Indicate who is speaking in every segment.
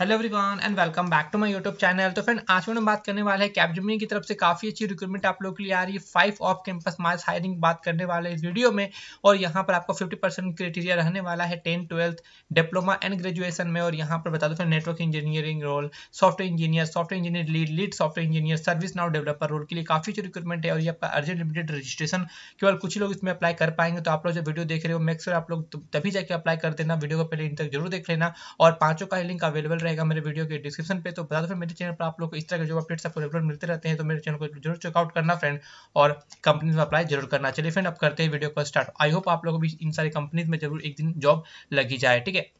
Speaker 1: hello everyone and welcome back to my YouTube channel तो friend आज हम बात करने वाले हैं कैपजमी की तरफ से काफ़ी अच्छी रिक्रूटमेंट आप लोगों के लिए आ रही है five off campus March hiring बात करने वाले इस वीडियो में और यहाँ पर आपका 50 परसेंट क्राइटेरिया रहने वाला है tenth twelfth diploma and graduation में और यहाँ पर बता दो फिर network engineering role software engineer software engineer lead lead software engineer ServiceNow developer role के लिए काफ़ी अच्छी रिक्रूटमेंट है और ये आपका अर्जेंट लिमिटेड रजिस्ट्रेशन केवल कुछ लोग इसमें अप्लाई कर पाएंगे तो आप लोग जो वीडियो देख रहे हो मेक्सर आप लोग तभी जाके अप्लाई कर देना वीडियो को पहले इन तक जरूर देख लेना और पाँचों का लिंक अवेलेबल रहेगा मेरे वीडियो के डिस्क्रिप्शन पे तो बता दो फिर मेरे चैनल पर आप लोग को इस तरह के जो अपडेट्स आपको रेगुलर मिलते रहते हैं तो मेरे चैनल को जरूर चेकआउट करना फ्रेंड और कंपनीज में अप्लाई जरूर करना चलिए फ्रेंड अब करते हैं वीडियो को स्टार्ट आई होप आप लोगों को भी इन सारी कंपनीज में जरूर एक दिन जॉब लगी जाए ठीक है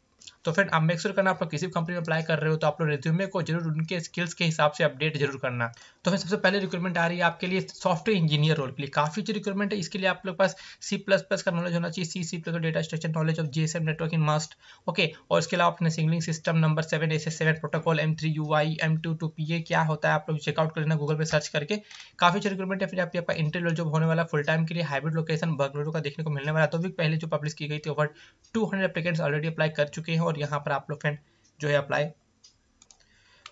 Speaker 1: तो फ्रेंड आप मेक करना आप लोग किसी भी कंपनी में अप्लाई कर रहे हो तो आप लोग रिज्यूमे को जरूर उनके स्किल्स के हिसाब से अपडेट जरूर करना तो फिर सबसे पहले रिक्वायरमेंट आ रही है आपके लिए सॉफ्टवेयर इंजीनियर रोल के लिए काफी अच्छी रिक्वायरमेंट है इसके लिए आप लोग पास सी प्लस प्लस का नॉलेज होना चाहिए C C plus data structure knowledge of G S M in must okay और इसके अलावा अपने signalling system number seven S S seven protocol M three U I M two two P A क्या होता है आप लोग चेकआउट कर लेना गूगल पर सर्च करके काफी अच्छी रिक्वायरमेंट है फिर आपके पास इंटरव्यू जॉब होने वाला फुल टाइम के लिए हाइब्रिड लोकेशन बंगलुरु का देखने को मिलने वाला तो भी पहले जो पब्लिश की गई थी over two hundred already apply कर चुके हैं और यहाँ पर आप लोग फ्रेंड जो है अप्लाई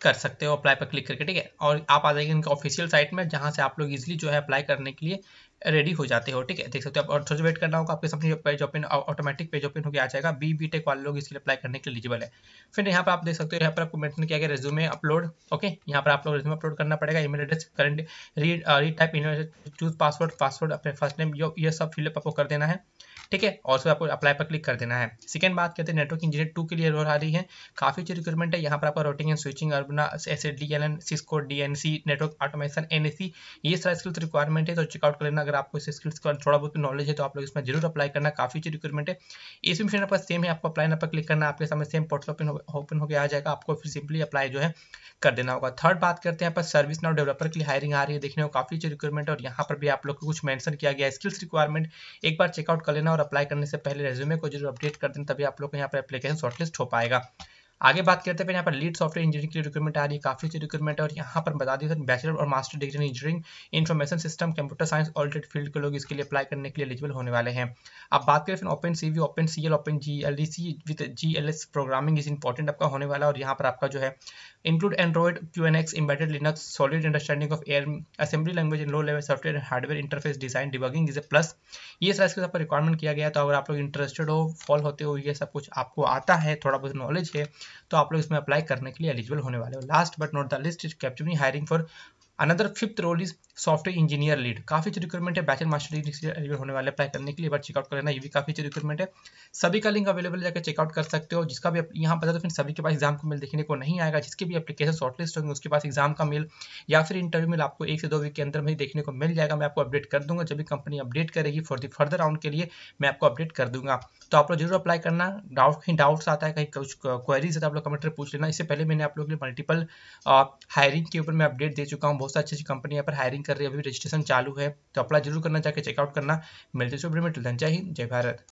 Speaker 1: कर सकते हो अप्लाई पर क्लिक करके ठीक है और आप आ जाएंगे इनका ऑफिशियल साइट में जहाँ से आप लोग इजिली जो है अप्लाई करने के लिए रेडी हो जाते हो ठीक है देख सकते हो आप और थोड़ा वेट करना होगा आपके सामने जो page open automatic page open होकर आ जाएगा बी बी टेक वाले लोग इसके लिए अप्लाई करने के लिए एलिजिबल है फिर यहाँ पर आप देख सकते हो यहाँ पर आपको मेंशन किया गया रेज्यूमे अपलोड ओके यहाँ पर आप लोग रेज्यूमे अपलोड करना पड़ेगा email address current read read type choose password password अपने फर्स्ट नेम ये सब फिलअप आपको कर देना है ठीक है और उसमें आपको अप्लाई पर क्लिक कर देना है सेकेंड बात करते हैं नेटवर्क इंजीनियर टू के लिए रोल आ रही है काफ़ी अच्छी रिक्वायरमेंट है यहाँ पर आपका routing and switching Aruba add D L N Cisco D N C network automation N A C ये सारा स्किल्स रिक्वायरमेंट है तो चेकआउट कर लेना अगर आपको इस स्किल्स का थोड़ा बहुत नॉलेज है तो आप लोग इसमें जरूर अप्लाई करना काफ़ी अच्छी रिक्वायरमेंट है इसमें फिर आपका सेम है आपको अप्लाई पर क्लिक करना आपके सामने सेम पोर्टल ओपन ओपन होकर आ जाएगा आपको फिर सिंपली अप्लाई जो है कर देना होगा थर्ड बात करते हैं सर्विस नाउ डेवलपर के लिए हायरिंग आ रही है देखने को काफ़ी अच्छी रिक्वायरमेंट और यहाँ पर भी आप लोग को कुछ मैंशन किया गया स्किल्स रिक्वायरमेंट एक बार चेकआउट कर लेना और अप्लाई करने से पहले रेज्यूमे को जरूर अपडेट कर दें तभी आप लोग को यहाँ पर एप्लीकेशन शॉर्टलिस्ट हो पाएगा आगे बात करते हैं यहाँ पर लीड सॉफ्टवेयर इंजीनियरिंग की रिक्रूटमेंट आ रही है काफी सी रिक्रूटमेंट और यहाँ पर बता दी बैचलर और master degree engineering information system computer science allied field के लोग इसके लिए अप्लाई करने के लिए एलिजिबल होने वाले हैं अब बात करें फिर open C open C L open G L D with G L S programming is important आपका होने वाला और यहाँ पर आपका जो है include Android Q N X embedded Linux solid understanding of air assembly language in low level software and hardware interface design debugging is a plus ये सारा इसके साथ रिक्वायरमेंट किया गया तो अगर आप लोग इंटरेस्टेड हो फॉल होते हो ये सब कुछ आपको आता है थोड़ा बहुत नॉलेज है तो आप लोग इसमें अप्लाई करने के लिए एलिजिबल होने वाले हो last but not the list is Capgemini hiring for another fifth role is software engineer lead काफी अच्छी रिक्रूटमेंट है बैचलर मास्टर डिग्री से होने वाले अप्लाई करने के लिए बार चेकआउट करना ये भी काफी अच्छी रिक्रूटमेंट है सभी का लिंक अवेलेबल जाकर चेकआउट कर सकते हो जिसका भी यहाँ पता तो फिर सभी के पास एग्जाम का मेल देखने को नहीं आएगा जिसके भी अपलीकेशन शॉर्टलिस्ट होंगे उसके पास एग्जाम का मेल या फिर इंटरव्यू मेल आपको एक से दो वीक के अंदर में ही देखने को मिल जाएगा मैं आपको अपडेट कर दूंगा जब भी कंपनी अपडेट करेगी फॉर दी फर्दर राउंड के लिए मैं आपको अपडेट कर दूंगा तो आप लोग जरूर अप्लाई करना डाउट कहीं डाउट्स आता है कहीं कुछ क्वेरीज आता है तो आप लोग कमेंट पूछ लेना इससे पहले मैंने आप लोग के मल्टीपल हायरिंग के ऊपर मैं अपडेट दे चुका हूँ बहुत सारी अच्छी अच्छी कंपनी यहाँ पर हायरिंग कर रही है अभी रजिस्ट्रेशन चालू है तो अप्लाई जरूर करना चाहिए चेकआउट करना मिलते जय हिंद जय भारत